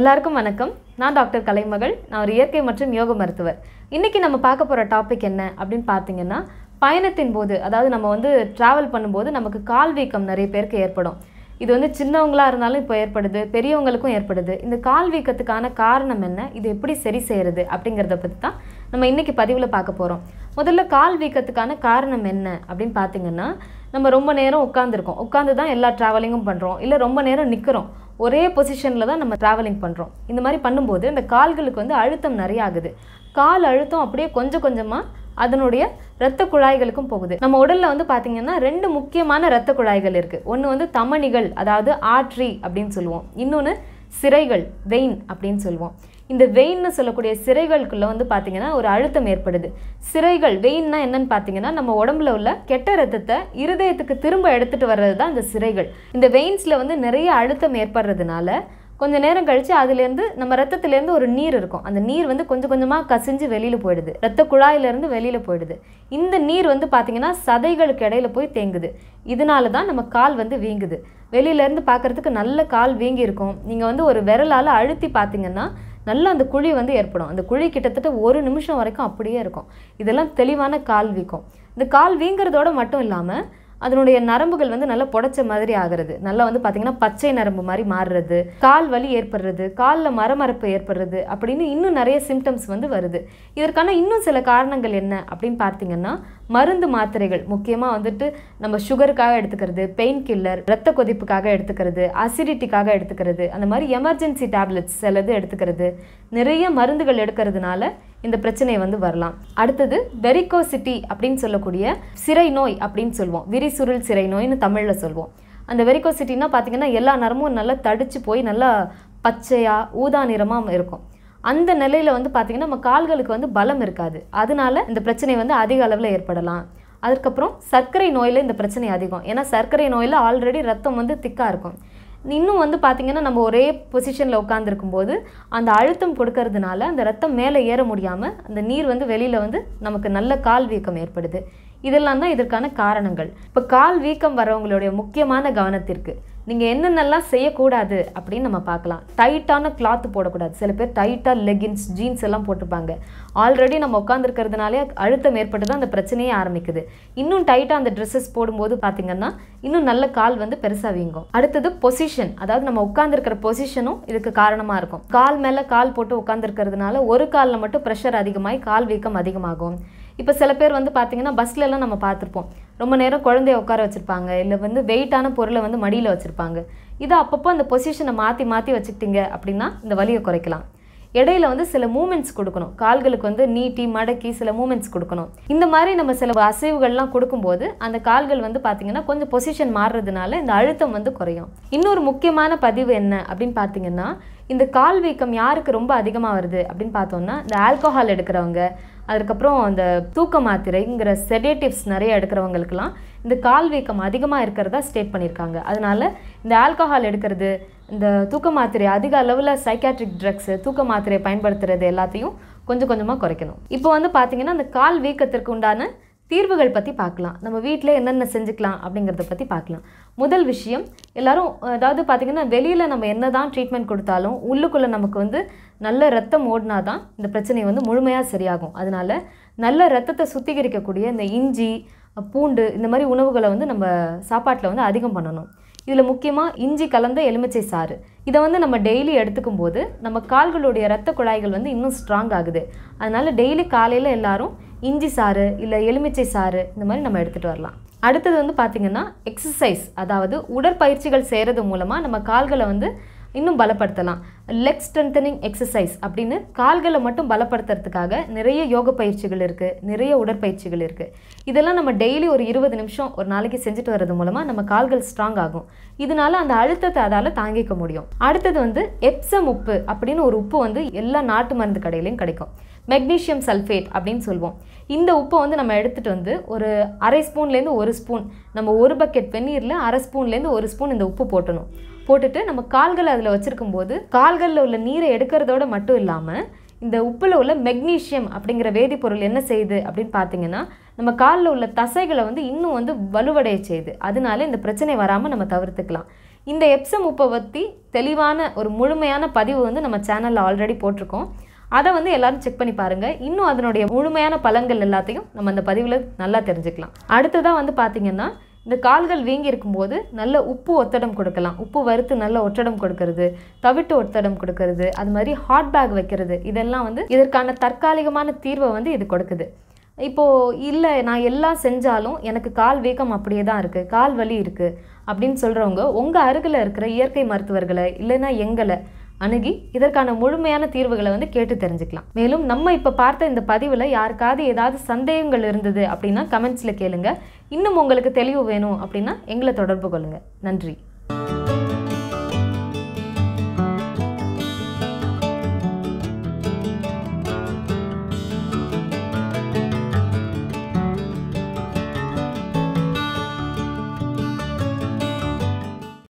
எல்லாருக்கும் வணக்கம் நான் டாக்டர் கலைமகள் நான் ஒரு இயற்கை மற்றும் யோக மருத்துவர் இன்றைக்கி நம்ம பார்க்க போகிற டாபிக் என்ன அப்படின்னு பார்த்தீங்கன்னா பயணத்தின் போது அதாவது நம்ம வந்து ட்ராவல் பண்ணும்போது நமக்கு கால் வீக்கம் நிறைய பேருக்கு ஏற்படும் இது வந்து சின்னவங்களாக இருந்தாலும் இப்போ ஏற்படுது பெரியவங்களுக்கும் ஏற்படுது இந்த கால் வீக்கத்துக்கான காரணம் என்ன இது எப்படி சரி செய்கிறது அப்படிங்கிறத பற்றி தான் நம்ம இன்றைக்கி பதிவில் பார்க்க போகிறோம் முதல்ல கால் வீக்கத்துக்கான காரணம் என்ன அப்படின்னு பார்த்தீங்கன்னா நம்ம ரொம்ப நேரம் உட்காந்துருக்கோம் உட்காந்து தான் எல்லா ட்ராவலிங்கும் பண்ணுறோம் இல்லை ரொம்ப நேரம் நிற்கிறோம் ஒரே பொசிஷனில் தான் நம்ம ட்ராவலிங் பண்ணுறோம் இந்த மாதிரி பண்ணும்போது அந்த கால்களுக்கு வந்து அழுத்தம் நிறைய ஆகுது கால் அழுத்தம் அப்படியே கொஞ்சம் கொஞ்சமாக அதனுடைய இரத்த குழாய்களுக்கும் போகுது நம்ம உடலில் வந்து பார்த்திங்கன்னா ரெண்டு முக்கியமான இரத்த குழாய்கள் இருக்குது ஒன்று வந்து தமணிகள் அதாவது ஆற்றி அப்படின்னு சொல்லுவோம் இன்னொன்று சிறைகள் வெயின் அப்படின்னு சொல்லுவோம் இந்த வெயின்னு சொல்லக்கூடிய சிறைகளுக்குள்ளே வந்து பார்த்திங்கன்னா ஒரு அழுத்தம் ஏற்படுது சிறைகள் வெயின்னா என்னன்னு பார்த்தீங்கன்னா நம்ம உடம்புல உள்ள கெட்ட ரத்தத்தை இருதயத்துக்கு திரும்ப எடுத்துகிட்டு வர்றது தான் அந்த சிறைகள் இந்த வெயின்ஸில் வந்து நிறைய அழுத்தம் ஏற்படுறதுனால கொஞ்சம் நேரம் கழித்து அதுலேருந்து நம்ம ரத்தத்துலேருந்து ஒரு நீர் இருக்கும் அந்த நீர் வந்து கொஞ்சம் கொஞ்சமாக கசிஞ்சு வெளியில் போயிடுது ரத்த குழாயிலேருந்து வெளியில் போயிடுது இந்த நீர் வந்து பார்த்திங்கன்னா சதைகளுக்கு இடையில் போய் தேங்குது இதனால தான் நம்ம கால் வந்து வீங்குது வெளியிலேருந்து பார்க்குறதுக்கு நல்ல கால் வீங்கி இருக்கும் நீங்கள் வந்து ஒரு விரலால் அழுத்தி பார்த்தீங்கன்னா நல்லா அந்த குழி வந்து ஏற்படும் அந்த குழி கிட்டத்தட்ட ஒரு நிமிஷம் வரைக்கும் அப்படியே இருக்கும் இதெல்லாம் தெளிவான கால் வீக்கும் இந்த கால் வீங்கிறதோட மட்டும் இல்லாமல் அதனுடைய நரம்புகள் வந்து நல்லா புடச்ச மாதிரி ஆகிறது நல்லா வந்து பார்த்தீங்கன்னா பச்சை நரம்பு மாதிரி மாறுறது கால் வலி ஏற்படுறது காலில் மரமரப்பு ஏற்படுறது அப்படின்னு இன்னும் நிறைய சிம்டம்ஸ் வந்து வருது இதற்கான இன்னும் சில காரணங்கள் என்ன அப்படின்னு பார்த்தீங்கன்னா மருந்து மாத்திரைகள் முக்கியமாக வந்துட்டு நம்ம சுகருக்காக எடுத்துக்கிறது பெயின் கில்லர் ரத்த கொதிப்புக்காக எடுத்துக்கிறது அசிடிட்டிக்காக எடுத்துக்கிறது அந்த மாதிரி எமர்ஜென்சி டேப்லெட்ஸ் சிலது எடுத்துக்கிறது நிறைய மருந்துகள் எடுக்கிறதுனால இந்த பிரச்சனை வந்து வரலாம் அடுத்தது வெரிகோசிட்டி அப்படின்னு சொல்லக்கூடிய சிறை நோய் அப்படின்னு சொல்லுவோம் விரிசுருள் சிறை நோய்னு தமிழில் சொல்லுவோம் அந்த வெரிகோசிட்டின்னா பார்த்திங்கன்னா எல்லா நரமும் நல்லா தடிச்சு போய் நல்லா பச்சையாக ஊதா நிறமாக இருக்கும் அந்த நிலையில் வந்து பார்த்திங்கன்னா நம்ம கால்களுக்கு வந்து பலம் இருக்காது அதனால இந்த பிரச்சனை வந்து அதிக அளவில் ஏற்படலாம் அதுக்கப்புறம் சர்க்கரை நோயில் இந்த பிரச்சனை அதிகம் ஏன்னா சர்க்கரை நோயில் ஆல்ரெடி ரத்தம் வந்து திக்காக இருக்கும் இன்னும் வந்து பார்த்திங்கன்னா நம்ம ஒரே பொசிஷனில் உட்காந்துருக்கும் போது அந்த அழுத்தம் கொடுக்கறதுனால அந்த ரத்தம் மேலே ஏற முடியாமல் அந்த நீர் வந்து வெளியில் வந்து நமக்கு நல்ல கால் வீக்கம் ஏற்படுது இதெல்லாம் தான் இதற்கான காரணங்கள் இப்போ கால் வீக்கம் வரவங்களுடைய முக்கியமான கவனத்திற்கு நீங்கள் என்னென்னலாம் செய்யக்கூடாது அப்படின்னு நம்ம பார்க்கலாம் டைட்டான கிளாத்து போடக்கூடாது சில பேர் டைட்டாக லெகின்ஸ் ஜீன்ஸ் எல்லாம் போட்டிருப்பாங்க ஆல்ரெடி நம்ம உட்காந்துருக்கிறதுனாலே அழுத்தம் ஏற்பட்டு தான் அந்த பிரச்சனையே ஆரம்பிக்குது இன்னும் டைட்டாக அந்த ட்ரெஸ்ஸஸ் போடும்போது பார்த்திங்கன்னா இன்னும் நல்ல கால் வந்து பெருசாக வீங்கும் அடுத்தது பொசிஷன் அதாவது நம்ம உட்காந்துருக்கிற பொசிஷனும் இதுக்கு காரணமாக இருக்கும் கால் மேலே கால் போட்டு உட்காந்துருக்கிறதுனால ஒரு காலில் மட்டும் ப்ரெஷர் அதிகமாகி கால் வீக்கம் அதிகமாகும் இப்போ சில பேர் வந்து பார்த்தீங்கன்னா பஸ்லலாம் நம்ம பார்த்துருப்போம் ரொம்ப நேரம் குழந்தைய உட்கார வச்சுருப்பாங்க இல்லை வந்து வெயிட்டான பொருளை வந்து மடியில் வச்சுருப்பாங்க இதை அப்பப்போ அந்த பொசிஷனை மாற்றி மாற்றி வச்சுக்கிட்டீங்க அப்படின்னா இந்த வலியை குறைக்கலாம் இடையில வந்து சில மூமெண்ட்ஸ் கொடுக்கணும் கால்களுக்கு வந்து நீட்டி மடக்கி சில மூமெண்ட்ஸ் கொடுக்கணும் இந்த மாதிரி நம்ம சில அசைவுகள்லாம் கொடுக்கும்போது அந்த கால்கள் வந்து பார்த்திங்கன்னா கொஞ்சம் பொசிஷன் மாறுறதுனால இந்த அழுத்தம் வந்து குறையும் இன்னொரு முக்கியமான பதிவு என்ன அப்படின்னு பார்த்தீங்கன்னா இந்த கால் வீக்கம் யாருக்கு ரொம்ப அதிகமாக வருது அப்படின்னு பார்த்தோம்னா இந்த ஆல்கோஹால் எடுக்கிறவங்க அதுக்கப்புறம் அந்த தூக்க மாத்திரைங்கிற செடேட்டிவ்ஸ் நிறைய எடுக்கிறவங்களுக்கெல்லாம் இந்த கால் வீக்கம் அதிகமாக இருக்கிறதா ஸ்டேட் பண்ணியிருக்காங்க அதனால் இந்த ஆல்கஹால் எடுக்கிறது இந்த தூக்க மாத்திரை அதிக அளவில் சைக்காட்ரிக் ட்ரக்ஸு தூக்க மாத்திரை பயன்படுத்துகிறது எல்லாத்தையும் கொஞ்சம் கொஞ்சமாக குறைக்கணும் இப்போ வந்து பார்த்திங்கன்னா அந்த கால் வீக்கத்திற்கு உண்டான தீர்வுகள் பற்றி பார்க்கலாம் நம்ம வீட்டில் என்னென்ன செஞ்சுக்கலாம் அப்படிங்கிறத பற்றி பார்க்கலாம் முதல் விஷயம் எல்லோரும் அதாவது பார்த்திங்கன்னா வெளியில் நம்ம என்ன தான் ட்ரீட்மெண்ட் கொடுத்தாலும் உள்ளுக்குள்ளே நமக்கு வந்து நல்ல ரத்தம் ஓடினா தான் இந்த பிரச்சனை வந்து முழுமையாக சரியாகும் அதனால் நல்ல ரத்தத்தை சுத்திகரிக்கக்கூடிய இந்த இஞ்சி பூண்டு இந்த மாதிரி உணவுகளை வந்து நம்ம சாப்பாட்டில் வந்து அதிகம் பண்ணணும் இதில் முக்கியமாக இஞ்சி கலந்த எலுமிச்சை சாறு இதை வந்து நம்ம டெய்லி எடுத்துக்கும் போது நம்ம கால்களுடைய ரத்த குழாய்கள் வந்து இன்னும் ஸ்ட்ராங் ஆகுது அதனால் டெய்லி காலையில் எல்லோரும் இஞ்சி சாறு இல்லை எலுமிச்சை சாறு இந்த மாதிரி நம்ம எடுத்துகிட்டு வரலாம் அடுத்தது வந்து பார்த்திங்கன்னா எக்ஸசைஸ் அதாவது உடற்பயிற்சிகள் செய்கிறது மூலமாக நம்ம கால்களை வந்து இன்னும் பலப்படுத்தலாம் லெக் ஸ்ட்ரென்தனிங் எக்ஸசைஸ் அப்படின்னு கால்களை மட்டும் பலப்படுத்துறதுக்காக நிறைய யோக பயிற்சிகள் இருக்குது நிறைய உடற்பயிற்சிகள் இருக்குது இதெல்லாம் நம்ம டெய்லி ஒரு இருபது நிமிஷம் ஒரு நாளைக்கு செஞ்சுட்டு வர்றது மூலமாக நம்ம கால்கள் ஸ்ட்ராங் ஆகும் இதனால அந்த அழுத்தத்தை அதால் தாங்கிக்க முடியும் அடுத்தது வந்து எப்சம் உப்பு அப்படின்னு ஒரு உப்பு வந்து எல்லா நாட்டு மருந்து கடையிலையும் கிடைக்கும் மெக்னீஷியம் சல்ஃபேட் அப்படின்னு சொல்லுவோம் இந்த உப்பை வந்து நம்ம எடுத்துகிட்டு வந்து ஒரு அரை ஸ்பூன்லேருந்து ஒரு ஸ்பூன் நம்ம ஒரு பக்கெட் வெந்நீரில் அரை ஸ்பூன்லேருந்து ஒரு ஸ்பூன் இந்த உப்பு போட்டணும் போட்டுட்டு நம்ம கால்கள் அதில் வச்சுருக்கும் போது கால்களில் உள்ள நீரை எடுக்கிறதோட மட்டும் இல்லாமல் இந்த உப்பில் உள்ள மெக்னீஷியம் அப்படிங்கிற வேதிப்பொருள் என்ன செய்யுது அப்படின்னு பார்த்தீங்கன்னா நம்ம காலில் உள்ள தசைகளை வந்து இன்னும் வந்து வலுவடைய செய்யுது அதனால இந்த பிரச்சனை வராமல் நம்ம தவிர்த்துக்கலாம் இந்த எப்சம் உப்பை பற்றி தெளிவான ஒரு முழுமையான பதிவு வந்து நம்ம சேனலில் ஆல்ரெடி போட்டிருக்கோம் அதை வந்து எல்லாரும் செக் பண்ணி பாருங்கள் இன்னும் அதனுடைய முழுமையான பலன்கள் எல்லாத்தையும் நம்ம அந்த பதிவில் நல்லா தெரிஞ்சுக்கலாம் அடுத்ததாக வந்து பார்த்திங்கன்னா இந்த கால்கள் வீங்கி இருக்கும்போது நல்ல உப்பு ஒத்தடம் கொடுக்கலாம் உப்பு வறுத்து நல்ல ஒத்தடம் கொடுக்கறது தவிட்டு ஒத்தடம் கொடுக்கறது அது மாதிரி ஹாட் பேக் வைக்கிறது இதெல்லாம் வந்து இதற்கான தற்காலிகமான தீர்வை வந்து இது கொடுக்குது இப்போது இல்லை நான் எல்லாம் செஞ்சாலும் எனக்கு கால் வீக்கம் அப்படியே தான் இருக்குது கால் வலி இருக்குது அப்படின்னு சொல்கிறவங்க உங்கள் அருகில் இருக்கிற இயற்கை மருத்துவர்களை இல்லைன்னா எங்களை அணுகி இதற்கான முழுமையான தீர்வுகளை வந்து கேட்டு தெரிஞ்சுக்கலாம் மேலும் நம்ம இப்போ பார்த்த இந்த பதிவில் யாருக்காவது ஏதாவது சந்தேகங்கள் இருந்தது அப்படின்னா கமெண்ட்ஸில் கேளுங்க இன்னும் உங்களுக்கு தெளிவு வேணும் அப்படின்னா எங்களை தொடர்பு கொள்ளுங்கள் நன்றி